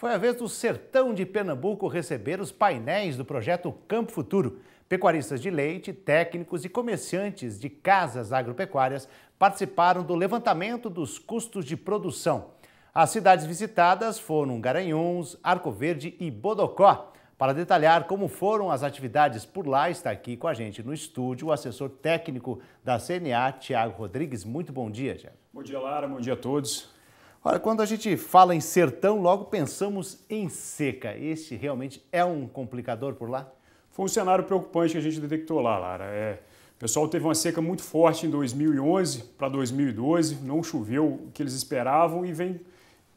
foi a vez do sertão de Pernambuco receber os painéis do projeto Campo Futuro. Pecuaristas de leite, técnicos e comerciantes de casas agropecuárias participaram do levantamento dos custos de produção. As cidades visitadas foram Garanhuns, Arco Verde e Bodocó. Para detalhar como foram as atividades por lá, está aqui com a gente no estúdio o assessor técnico da CNA, Tiago Rodrigues. Muito bom dia, Tiago. Bom dia, Lara. Bom dia a todos. Olha, quando a gente fala em sertão, logo pensamos em seca. Este realmente é um complicador por lá? Foi um cenário preocupante que a gente detectou lá, Lara. É, o pessoal teve uma seca muito forte em 2011 para 2012, não choveu o que eles esperavam e vem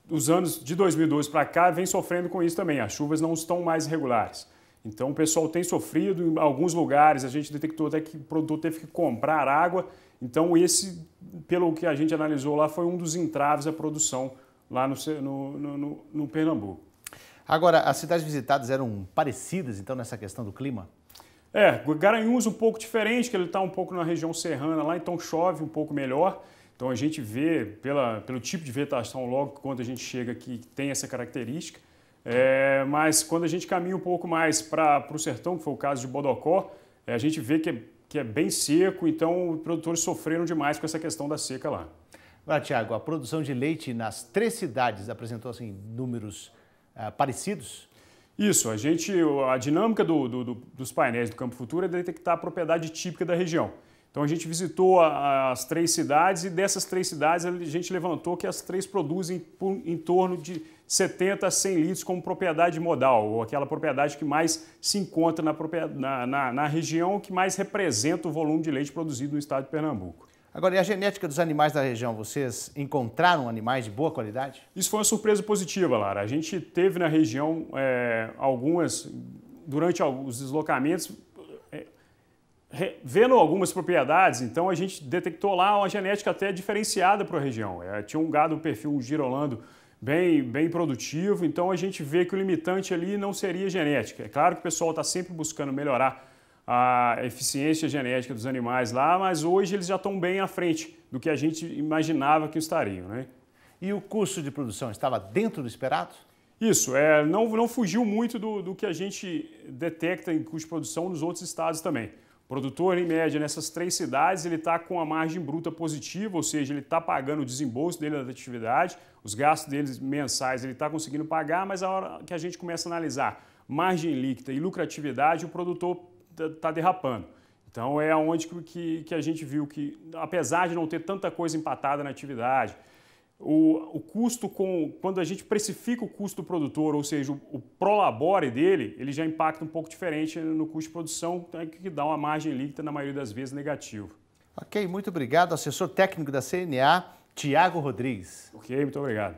os anos de 2012 para cá vem sofrendo com isso também. As chuvas não estão mais regulares. Então o pessoal tem sofrido em alguns lugares, a gente detectou até que o produtor teve que comprar água. Então esse, pelo que a gente analisou lá, foi um dos entraves à produção lá no, no, no, no Pernambuco. Agora, as cidades visitadas eram parecidas, então, nessa questão do clima? É, Garanhuns um pouco diferente, que ele está um pouco na região serrana lá, então chove um pouco melhor. Então a gente vê, pela, pelo tipo de vegetação logo quando a gente chega aqui, tem essa característica. É, mas quando a gente caminha um pouco mais para o sertão, que foi o caso de Bodocó, é, a gente vê que é, que é bem seco, então os produtores sofreram demais com essa questão da seca lá. Olá, Tiago, a produção de leite nas três cidades apresentou assim, números é, parecidos? Isso, a gente, a dinâmica do, do, do, dos painéis do Campo Futuro é detectar a propriedade típica da região. Então a gente visitou as três cidades e dessas três cidades a gente levantou que as três produzem em torno de 70 a 100 litros como propriedade modal, ou aquela propriedade que mais se encontra na, na, na região, que mais representa o volume de leite produzido no estado de Pernambuco. Agora, e a genética dos animais da região, vocês encontraram animais de boa qualidade? Isso foi uma surpresa positiva, Lara. A gente teve na região é, algumas, durante os deslocamentos, vendo algumas propriedades, então a gente detectou lá uma genética até diferenciada para a região. É, tinha um gado perfil girolando bem, bem produtivo, então a gente vê que o limitante ali não seria genética. É claro que o pessoal está sempre buscando melhorar a eficiência genética dos animais lá, mas hoje eles já estão bem à frente do que a gente imaginava que estariam. Né? E o custo de produção estava dentro do esperado? Isso, é, não, não fugiu muito do, do que a gente detecta em custo de produção nos outros estados também. O produtor, em média, nessas três cidades, ele está com a margem bruta positiva, ou seja, ele está pagando o desembolso dele da atividade, os gastos deles mensais ele está conseguindo pagar, mas a hora que a gente começa a analisar margem líquida e lucratividade, o produtor está tá derrapando. Então é onde que, que a gente viu que, apesar de não ter tanta coisa empatada na atividade, o, o custo com quando a gente precifica o custo do produtor, ou seja, o, o prolabore dele, ele já impacta um pouco diferente no custo de produção, então é que dá uma margem líquida na maioria das vezes negativa. Ok, muito obrigado, assessor técnico da CNA, Tiago Rodrigues. Ok, muito obrigado.